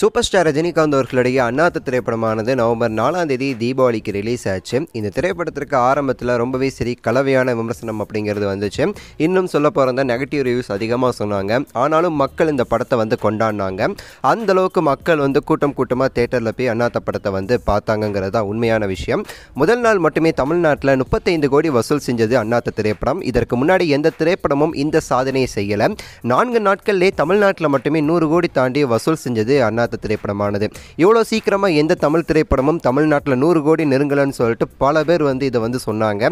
super star Rajinikanth அவர்களுடைய அண்ணாத்த திரைப்படமானது November நாலாம் தேதி தீபாவளிக்கு ரிலீஸ் ஆச்சு இந்த திரைப்படத்திற்கு ஆரம்பத்தில் ரொம்பவே சரி கலவையான விமர்சனம் அப்படிங்கிறது வந்துச்சு இன்னும் சொல்ல போகிறதா நெகட்டிவ் ரிவ்யூஸ் அதிகமாக சொன்னாங்க ஆனாலும் மக்கள் இந்த படத்தை வந்து கொண்டாடினாங்க அந்த அளவுக்கு மக்கள் வந்து கூட்டம் கூட்டமாக தேட்டரில் போய் அண்ணாத்த படத்தை வந்து பார்த்தாங்கங்கிறது தான் உண்மையான விஷயம் முதல் நாள் மட்டுமே தமிழ்நாட்டில் முப்பத்தைந்து கோடி வசூல் செஞ்சது அண்ணாத்த திரைப்படம் இதற்கு முன்னாடி எந்த திரைப்படமும் இந்த சாதனையை செய்யலை நான்கு நாட்கள்லேயே தமிழ்நாட்டில் மட்டுமே நூறு கோடி தாண்டி வசூல் செஞ்சது அண்ணா இல்லாத திரைப்படமானது இவ்வளோ சீக்கிரமாக எந்த தமிழ் திரைப்படமும் தமிழ்நாட்டில் நூறு கோடி நெருங்கலன்னு சொல்லிட்டு பல பேர் வந்து இதை வந்து சொன்னாங்க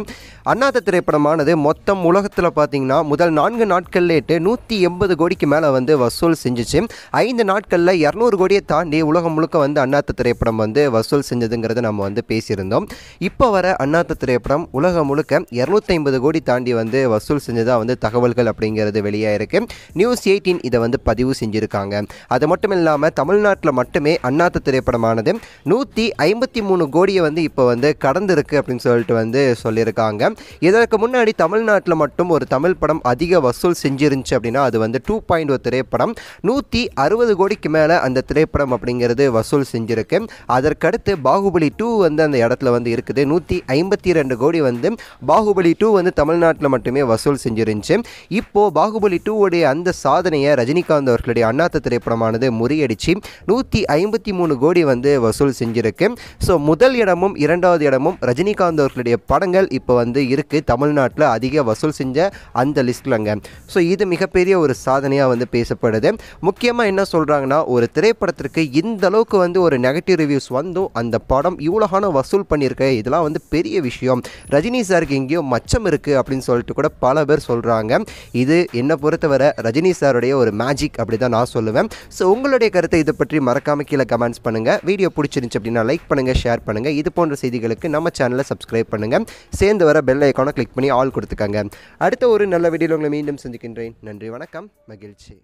அண்ணாத்த திரைப்படமானது மொத்தம் உலகத்தில் பார்த்தீங்கன்னா முதல் நான்கு நாட்கள்லேட்டு நூற்றி எண்பது கோடிக்கு மேலே வந்து வசூல் செஞ்சிச்சு ஐந்து நாட்களில் இரநூறு கோடியை தாண்டி உலகம் முழுக்க வந்து அண்ணாத்த திரைப்படம் வந்து வசூல் செஞ்சதுங்கிறத நம்ம வந்து பேசியிருந்தோம் இப்போ வர அண்ணாத்த திரைப்படம் உலகம் முழுக்க இரநூத்தைம்பது கோடி தாண்டி வந்து வசூல் செஞ்சதாக வந்து தகவல்கள் அப்படிங்கிறது வெளியாக இருக்குது நியூஸ் எயிட்டீன் இதை வந்து பதிவு செஞ்சுருக்காங்க அது மட்டும் இல்லாமல் தமிழ் தமிழ்நாட்டில் மட்டுமே அண்ணாத்த திரைப்படமானது நூற்றி ஐம்பத்தி மூணு கோடியை வந்து இப்போ வந்து கடந்திருக்கு அப்படின்னு சொல்லிட்டு வந்து சொல்லியிருக்காங்க இதற்கு முன்னாடி தமிழ்நாட்டில் மட்டும் ஒரு தமிழ் படம் அதிக வசூல் செஞ்சிருந்துச்சு அப்படின்னா அது வந்து டூ பாயிண்ட் ஒரு திரைப்படம் நூற்றி அறுபது கோடிக்கு மேலே அந்த திரைப்படம் அப்படிங்கிறது வசூல் செஞ்சிருக்கு அதற்கடுத்து பாகுபலி டூ வந்து அந்த இடத்துல வந்து இருக்குது நூற்றி ஐம்பத்தி ரெண்டு கோடி வந்து பாகுபலி டூ வந்து தமிழ்நாட்டில் மட்டுமே வசூல் செஞ்சிருந்துச்சு இப்போது பாகுபலி டூ உடைய அந்த சாதனையை ரஜினிகாந்த் அவர்களுடைய அண்ணாத்த திரைப்படமானது முறியடிச்சு நூற்றி ஐம்பத்தி மூணு கோடி வந்து வசூல் செஞ்சிருக்கு ஸோ முதல் இடமும் இரண்டாவது இடமும் ரஜினிகாந்த் அவர்களுடைய படங்கள் இப்போ வந்து இருக்குது தமிழ்நாட்டில் அதிக வசூல் செஞ்ச அந்த லிஸ்ட்லங்க ஸோ இது மிகப்பெரிய ஒரு சாதனையாக வந்து பேசப்படுது முக்கியமாக என்ன சொல்கிறாங்கன்னா ஒரு திரைப்படத்திற்கு இந்த அளவுக்கு வந்து ஒரு நெகட்டிவ் ரிவ்யூஸ் வந்தும் அந்த படம் இவ்வளோகான வசூல் பண்ணியிருக்க இதெல்லாம் வந்து பெரிய விஷயம் ரஜினி சாருக்கு எங்கேயோ மச்சம் இருக்குது அப்படின்னு சொல்லிட்டு கூட பல பேர் சொல்கிறாங்க இது என்னை பொறுத்தவரை ரஜினி சாருடைய ஒரு மேஜிக் அப்படி தான் நான் சொல்லுவேன் ஸோ உங்களுடைய கருத்தை இது பற்றி மறக்காமல் கீழே கமெண்ட்ஸ் பண்ணுங்கள் வீடியோ பிடிச்சிருந்துச்சு அப்படின்னா லைக் பண்ணுங்கள் ஷேர் பண்ணுங்கள் இது போன்ற செய்திகளுக்கு நம்ம சேனலை சப்ஸ்கிரைப் பண்ணுங்கள் சேர்ந்து வர பெல் ஐக்கானை கிளிக் பண்ணி ஆல் கொடுத்துக்காங்க அடுத்த ஒரு நல்ல வீடியோ உங்களை மீண்டும் சந்திக்கின்றேன் நன்றி வணக்கம் மகிழ்ச்சி